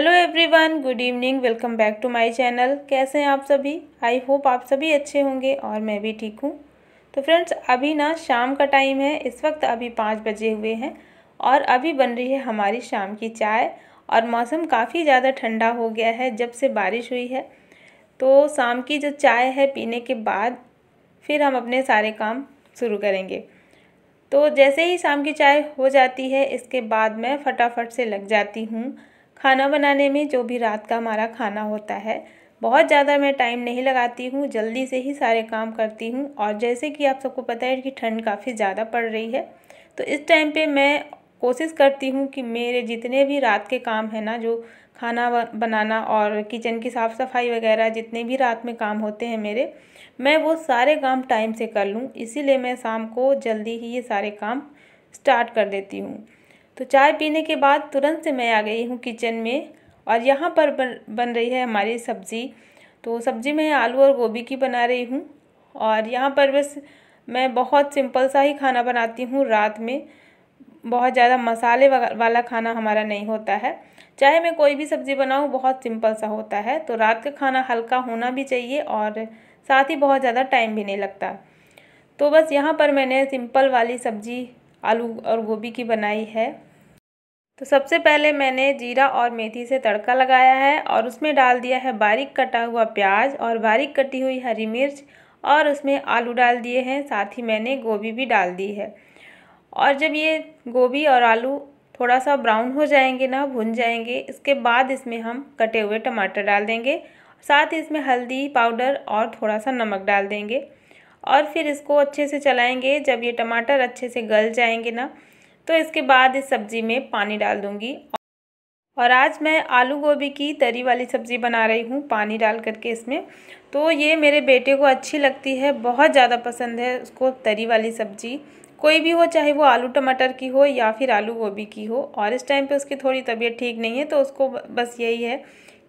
hello everyone good evening welcome back to my channel कैसे हैं आप सभी आई होप आप सभी अच्छे होंगे और मैं भी ठीक हूँ तो फ्रेंड्स अभी ना शाम का टाइम है इस वक्त अभी पाँच बजे हुए हैं और अभी बन रही है हमारी शाम की चाय और मौसम काफ़ी ज़्यादा ठंडा हो गया है जब से बारिश हुई है तो शाम की जो चाय है पीने के बाद फिर हम अपने सारे काम शुरू करेंगे तो जैसे ही शाम की चाय हो जाती है इसके बाद मैं फटाफट से लग जाती हूँ खाना बनाने में जो भी रात का हमारा खाना होता है बहुत ज़्यादा मैं टाइम नहीं लगाती हूँ जल्दी से ही सारे काम करती हूँ और जैसे कि आप सबको पता है कि ठंड काफ़ी ज़्यादा पड़ रही है तो इस टाइम पे मैं कोशिश करती हूँ कि मेरे जितने भी रात के काम हैं ना जो खाना बनाना और किचन की साफ़ सफाई वगैरह जितने भी रात में काम होते हैं मेरे मैं वो सारे काम टाइम से कर लूँ इसीलिए मैं शाम को जल्दी ही ये सारे काम स्टार्ट कर देती हूँ तो चाय पीने के बाद तुरंत से मैं आ गई हूँ किचन में और यहाँ पर बन बन रही है हमारी सब्ज़ी तो सब्ज़ी मैं आलू और गोभी की बना रही हूँ और यहाँ पर बस मैं बहुत सिंपल सा ही खाना बनाती हूँ रात में बहुत ज़्यादा मसाले वाला खाना हमारा नहीं होता है चाहे मैं कोई भी सब्ज़ी बनाऊँ बहुत सिंपल सा होता है तो रात का खाना हल्का होना भी चाहिए और साथ ही बहुत ज़्यादा टाइम भी नहीं लगता तो बस यहाँ पर मैंने सिंपल वाली सब्ज़ी आलू और गोभी की बनाई है तो सबसे पहले मैंने जीरा और मेथी से तड़का लगाया है और उसमें डाल दिया है बारीक कटा हुआ प्याज और बारीक कटी हुई हरी मिर्च और उसमें आलू डाल दिए हैं साथ ही मैंने गोभी भी डाल दी है और जब ये गोभी और आलू थोड़ा सा ब्राउन हो जाएंगे ना भुन जाएंगे इसके बाद इसमें हम कटे हुए टमाटर डाल देंगे साथ ही इसमें हल्दी पाउडर और थोड़ा सा नमक डाल देंगे और फिर इसको अच्छे से चलाएंगे जब ये टमाटर अच्छे से गल जाएंगे ना तो इसके बाद इस सब्ज़ी में पानी डाल दूँगी और आज मैं आलू गोभी की तरी वाली सब्ज़ी बना रही हूँ पानी डाल करके इसमें तो ये मेरे बेटे को अच्छी लगती है बहुत ज़्यादा पसंद है उसको तरी वाली सब्ज़ी कोई भी हो चाहे वो आलू टमाटर की हो या फिर आलू गोभी की हो और इस टाइम पे उसकी थोड़ी तबीयत ठीक नहीं है तो उसको बस यही है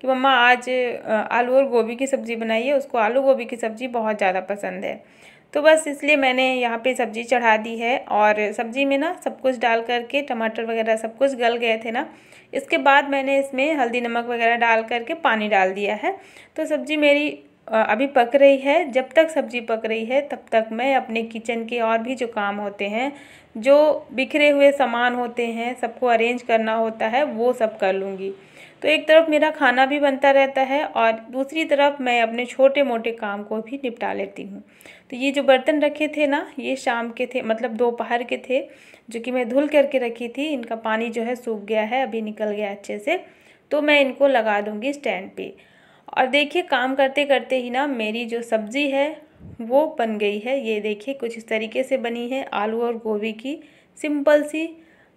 कि मम्मा आज आलू और गोभी की सब्ज़ी बनाइए उसको आलू गोभी की सब्ज़ी बहुत ज़्यादा पसंद है तो बस इसलिए मैंने यहाँ पे सब्ज़ी चढ़ा दी है और सब्ज़ी में ना सब कुछ डाल करके टमाटर वगैरह सब कुछ गल गए थे ना इसके बाद मैंने इसमें हल्दी नमक वगैरह डाल करके पानी डाल दिया है तो सब्ज़ी मेरी अभी पक रही है जब तक सब्ज़ी पक रही है तब तक मैं अपने किचन के और भी जो काम होते हैं जो बिखरे हुए सामान होते हैं सबको अरेंज करना होता है वो सब कर लूँगी तो एक तरफ मेरा खाना भी बनता रहता है और दूसरी तरफ मैं अपने छोटे मोटे काम को भी निपटा लेती हूँ तो ये जो बर्तन रखे थे ना ये शाम के थे मतलब दोपहर के थे जो कि मैं धुल करके रखी थी इनका पानी जो है सूख गया है अभी निकल गया अच्छे से तो मैं इनको लगा दूँगी स्टैंड पे और देखिए काम करते करते ही ना मेरी जो सब्ज़ी है वो बन गई है ये देखिए कुछ इस तरीके से बनी है आलू और गोभी की सिंपल सी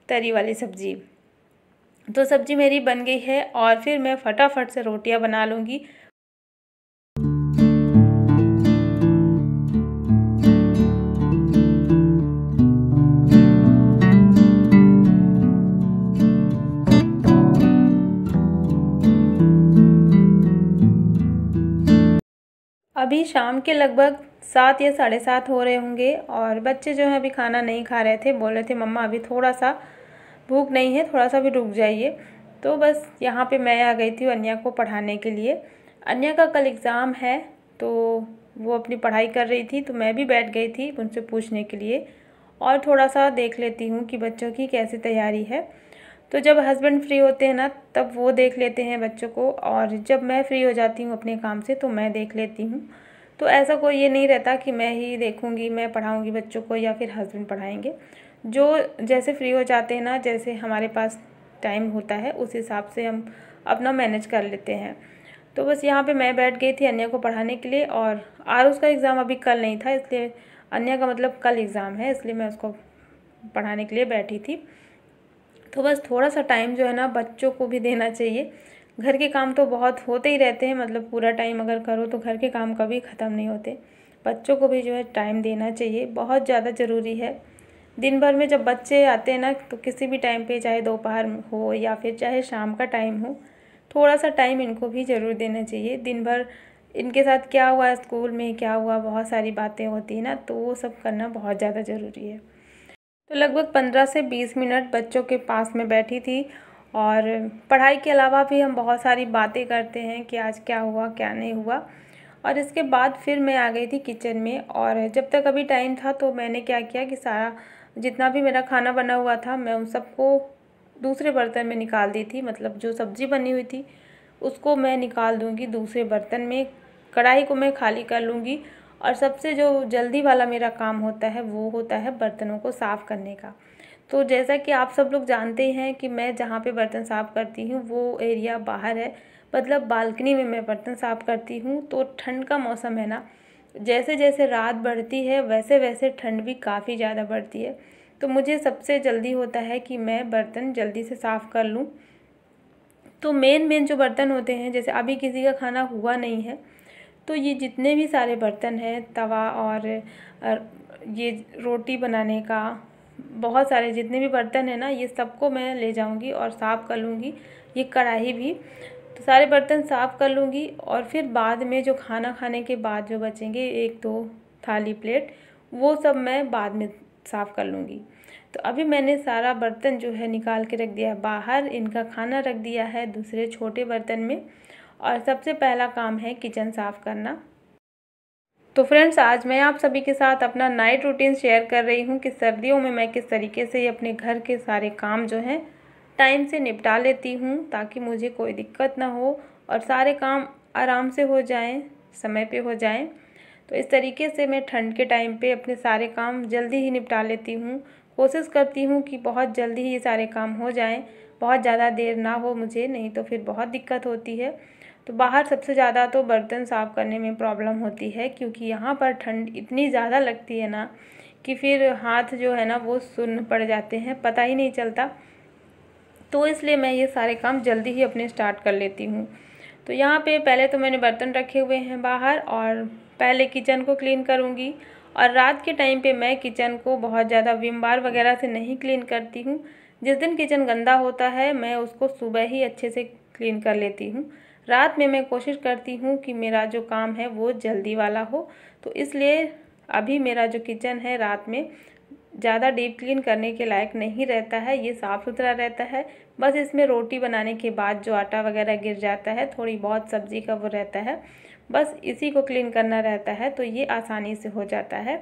तरी वाली सब्ज़ी तो सब्ज़ी मेरी बन गई है और फिर मैं फटाफट से रोटियां बना लूँगी अभी शाम के लगभग सात या साढ़े सात हो रहे होंगे और बच्चे जो हैं अभी खाना नहीं खा रहे थे बोल रहे थे मम्मा अभी थोड़ा सा भूख नहीं है थोड़ा सा भी रुक जाइए तो बस यहाँ पे मैं आ गई थी अन्या को पढ़ाने के लिए अन्या का कल एग्ज़ाम है तो वो अपनी पढ़ाई कर रही थी तो मैं भी बैठ गई थी उनसे पूछने के लिए और थोड़ा सा देख लेती हूँ कि बच्चों की कैसी तैयारी है तो जब हस्बैंड फ्री होते हैं ना तब वो देख लेते हैं बच्चों को और जब मैं फ्री हो जाती हूँ अपने काम से तो मैं देख लेती हूँ तो ऐसा कोई ये नहीं रहता कि मैं ही देखूँगी मैं पढ़ाऊँगी बच्चों को या फिर हस्बैंड पढ़ाएंगे जो जैसे फ्री हो जाते हैं ना जैसे हमारे पास टाइम होता है उस हिसाब से हम अपना मैनेज कर लेते हैं तो बस यहाँ पे मैं बैठ गई थी अन्या को पढ़ाने के लिए और आर उसका एग्ज़ाम अभी कल नहीं था इसलिए अन्या का मतलब कल एग्ज़ाम है इसलिए मैं उसको पढ़ाने के लिए बैठी थी तो बस थोड़ा सा टाइम जो है ना बच्चों को भी देना चाहिए घर के काम तो बहुत होते ही रहते हैं मतलब पूरा टाइम अगर करो तो घर के काम कभी ख़त्म नहीं होते बच्चों को भी जो है टाइम देना चाहिए बहुत ज़्यादा ज़रूरी है दिन भर में जब बच्चे आते हैं ना तो किसी भी टाइम पे चाहे दोपहर हो या फिर चाहे शाम का टाइम हो थोड़ा सा टाइम इनको भी ज़रूर देना चाहिए दिन भर इनके साथ क्या हुआ स्कूल में क्या हुआ बहुत सारी बातें होती हैं ना तो वो सब करना बहुत ज़्यादा ज़रूरी है तो लगभग पंद्रह से बीस मिनट बच्चों के पास में बैठी थी और पढ़ाई के अलावा भी हम बहुत सारी बातें करते हैं कि आज क्या हुआ क्या नहीं हुआ और इसके बाद फिर मैं आ गई थी किचन में और जब तक अभी टाइम था तो मैंने क्या किया कि सारा जितना भी मेरा खाना बना हुआ था मैं उन सबको दूसरे बर्तन में निकाल दी थी मतलब जो सब्ज़ी बनी हुई थी उसको मैं निकाल दूँगी दूसरे बर्तन में कढ़ाई को मैं खाली कर लूँगी और सबसे जो जल्दी वाला मेरा काम होता है वो होता है बर्तनों को साफ़ करने का तो जैसा कि आप सब लोग जानते हैं कि मैं जहाँ पे बर्तन साफ़ करती हूँ वो एरिया बाहर है मतलब बालकनी में मैं बर्तन साफ़ करती हूँ तो ठंड का मौसम है ना जैसे जैसे रात बढ़ती है वैसे वैसे ठंड भी काफ़ी ज़्यादा बढ़ती है तो मुझे सबसे जल्दी होता है कि मैं बर्तन जल्दी से साफ़ कर लूँ तो मेन मेन जो बर्तन होते हैं जैसे अभी किसी का खाना हुआ नहीं है तो ये जितने भी सारे बर्तन हैं तवा और, ये रोटी बनाने का बहुत सारे जितने भी बर्तन हैं ना ये सबको मैं ले जाऊंगी और साफ़ कर लूँगी ये कढ़ाई भी तो सारे बर्तन साफ़ कर लूँगी और फिर बाद में जो खाना खाने के बाद जो बचेंगे एक दो थाली प्लेट वो सब मैं बाद में साफ़ कर लूँगी तो अभी मैंने सारा बर्तन जो है निकाल के रख दिया है बाहर इनका खाना रख दिया है दूसरे छोटे बर्तन में और सबसे पहला काम है किचन साफ़ करना तो फ्रेंड्स आज मैं आप सभी के साथ अपना नाइट रूटीन शेयर कर रही हूँ कि सर्दियों में मैं किस तरीके से अपने घर के सारे काम जो हैं टाइम से निपटा लेती हूँ ताकि मुझे कोई दिक्कत ना हो और सारे काम आराम से हो जाएं समय पे हो जाएं तो इस तरीके से मैं ठंड के टाइम पे अपने सारे काम जल्दी ही निपटा लेती हूँ कोशिश करती हूँ कि बहुत जल्दी ही ये सारे काम हो जाएं बहुत ज़्यादा देर ना हो मुझे नहीं तो फिर बहुत दिक्कत होती है तो बाहर सबसे ज़्यादा तो बर्तन साफ़ करने में प्रॉब्लम होती है क्योंकि यहाँ पर ठंड इतनी ज़्यादा लगती है ना कि फिर हाथ जो है ना वो सुन्न पड़ जाते हैं पता ही नहीं चलता तो इसलिए मैं ये सारे काम जल्दी ही अपने स्टार्ट कर लेती हूँ तो यहाँ पे पहले तो मैंने बर्तन रखे हुए हैं बाहर और पहले किचन को क्लीन करूँगी और रात के टाइम पे मैं किचन को बहुत ज़्यादा विम बार वगैरह से नहीं क्लीन करती हूँ जिस दिन किचन गंदा होता है मैं उसको सुबह ही अच्छे से क्लीन कर लेती हूँ रात में मैं कोशिश करती हूँ कि मेरा जो काम है वो जल्दी वाला हो तो इसलिए अभी मेरा जो किचन है रात में ज़्यादा डीप क्लीन करने के लायक नहीं रहता है ये साफ़ सुथरा रहता है बस इसमें रोटी बनाने के बाद जो आटा वगैरह गिर जाता है थोड़ी बहुत सब्ज़ी का वो रहता है बस इसी को क्लीन करना रहता है तो ये आसानी से हो जाता है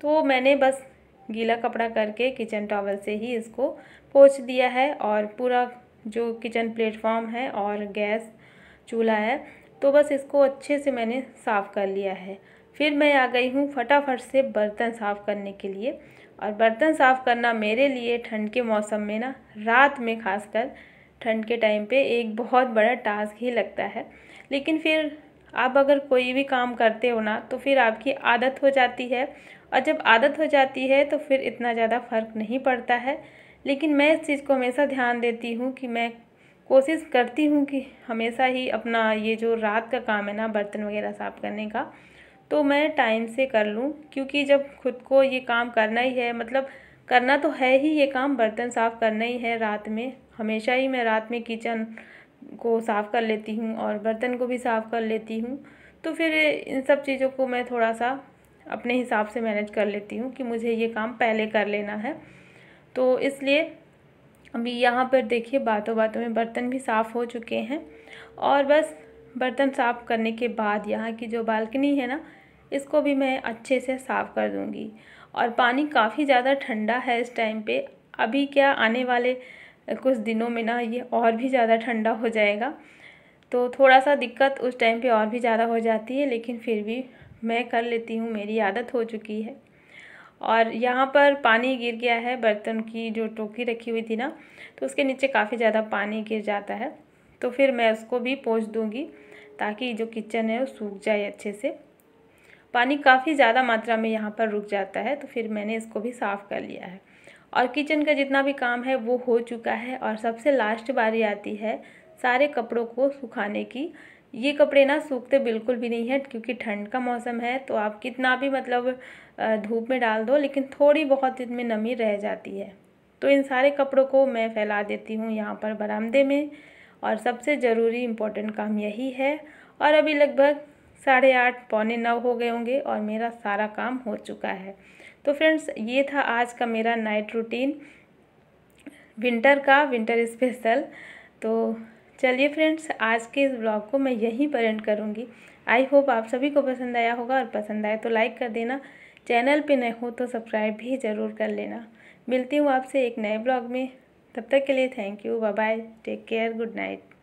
तो मैंने बस गीला कपड़ा करके किचन टॉवल से ही इसको पोछ दिया है और पूरा जो किचन प्लेटफॉर्म है और गैस चूल्हा है तो बस इसको अच्छे से मैंने साफ़ कर लिया है फिर मैं आ गई हूँ फटाफट से बर्तन साफ़ करने के लिए और बर्तन साफ़ करना मेरे लिए ठंड के मौसम में ना रात में खासकर ठंड के टाइम पे एक बहुत बड़ा टास्क ही लगता है लेकिन फिर आप अगर कोई भी काम करते हो ना तो फिर आपकी आदत हो जाती है और जब आदत हो जाती है तो फिर इतना ज़्यादा फ़र्क नहीं पड़ता है लेकिन मैं इस चीज़ को हमेशा ध्यान देती हूँ कि मैं कोशिश करती हूँ कि हमेशा ही अपना ये जो रात का काम है ना बर्तन वगैरह साफ़ करने का तो मैं टाइम से कर लूँ क्योंकि जब खुद को ये काम करना ही है मतलब करना तो है ही ये काम बर्तन साफ़ करना ही है रात में हमेशा ही मैं रात में किचन को साफ़ कर लेती हूँ और बर्तन को भी साफ़ कर लेती हूँ तो फिर इन सब चीज़ों को मैं थोड़ा सा अपने हिसाब से मैनेज कर लेती हूँ कि मुझे ये काम पहले कर लेना है तो इसलिए अभी यहाँ पर देखिए बातों बातों में बर्तन भी साफ़ हो चुके हैं और बस बर्तन साफ़ करने के बाद यहाँ की जो बालकनी है ना इसको भी मैं अच्छे से साफ़ कर दूँगी और पानी काफ़ी ज़्यादा ठंडा है इस टाइम पे अभी क्या आने वाले कुछ दिनों में ना ये और भी ज़्यादा ठंडा हो जाएगा तो थोड़ा सा दिक्कत उस टाइम पे और भी ज़्यादा हो जाती है लेकिन फिर भी मैं कर लेती हूँ मेरी आदत हो चुकी है और यहाँ पर पानी गिर गया है बर्तन की जो टोकी रखी हुई थी ना तो उसके नीचे काफ़ी ज़्यादा पानी गिर जाता है तो फिर मैं उसको भी पोछ दूँगी ताकि जो किचन है वो सूख जाए अच्छे से पानी काफ़ी ज़्यादा मात्रा में यहाँ पर रुक जाता है तो फिर मैंने इसको भी साफ़ कर लिया है और किचन का जितना भी काम है वो हो चुका है और सबसे लास्ट बारी आती है सारे कपड़ों को सुखाने की ये कपड़े ना सूखते बिल्कुल भी नहीं है क्योंकि ठंड का मौसम है तो आप कितना भी मतलब धूप में डाल दो लेकिन थोड़ी बहुत इनमें नमी रह जाती है तो इन सारे कपड़ों को मैं फैला देती हूँ यहाँ पर बरामदे में और सबसे ज़रूरी इम्पोर्टेंट काम यही है और अभी लगभग साढ़े आठ पौने नौ हो गए होंगे और मेरा सारा काम हो चुका है तो फ्रेंड्स ये था आज का मेरा नाइट रूटीन विंटर का विंटर स्पेशल तो चलिए फ्रेंड्स आज के इस ब्लॉग को मैं यहीं पर एंड करूँगी आई होप आप सभी को पसंद आया होगा और पसंद आए तो लाइक कर देना चैनल पे नए हो तो सब्सक्राइब भी ज़रूर कर लेना मिलती हूँ आपसे एक नए ब्लॉग में तब तक के लिए thank you bye bye take care good night